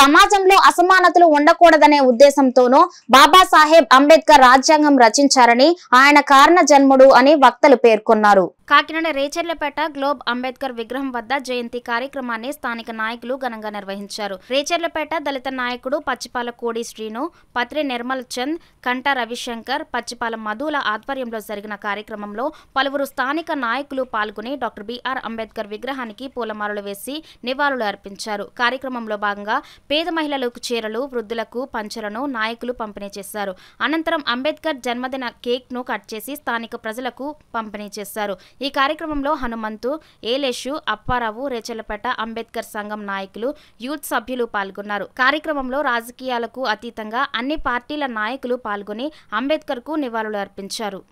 సమాజంలో అసమానతలు ఉండకూడదనే ఉద్దేశంతోనూ బాబాసాహెబ్ అంబేద్కర్ రాజ్యాంగం రచించారని ఆయన కారణ జన్ముడు అని వక్తలు పేర్కొన్నారు కాకినాడ రేచర్లపేట గ్లోబ్ అంబేద్కర్ విగ్రహం వద్ద జయంతి కార్యక్రమాన్ని స్థానిక నాయకులు ఘనంగా నిర్వహించారు రేచర్లపేట దళిత నాయకుడు పచ్చిపాల కోడి శ్రీను పత్రి నిర్మల్ చంద్ కంట రవిశంకర్ పచ్చిపాల మధుల ఆధ్వర్యంలో జరిగిన కార్యక్రమంలో పలువురు స్థానిక నాయకులు పాల్గొని డాక్టర్ బిఆర్ అంబేద్కర్ విగ్రహానికి పూలమాలలు వేసి నివాళులు అర్పించారు కార్యక్రమంలో భాగంగా పేద మహిళలకు చీరలు వృద్ధులకు పంచలను నాయకులు పంపిణీ చేశారు అనంతరం అంబేద్కర్ జన్మదిన కేక్ను కట్ చేసి స్థానిక ప్రజలకు పంపిణీ చేశారు ఈ కార్యక్రమంలో హనుమంతు ఏలేషు అప్పారావు రేచలపేట అంబేద్కర్ సంఘం నాయకులు యూత్ సభ్యులు పాల్గొన్నారు కార్యక్రమంలో రాజకీయాలకు అతీతంగా అన్ని పార్టీల నాయకులు పాల్గొని అంబేద్కర్కు నివాళులు అర్పించారు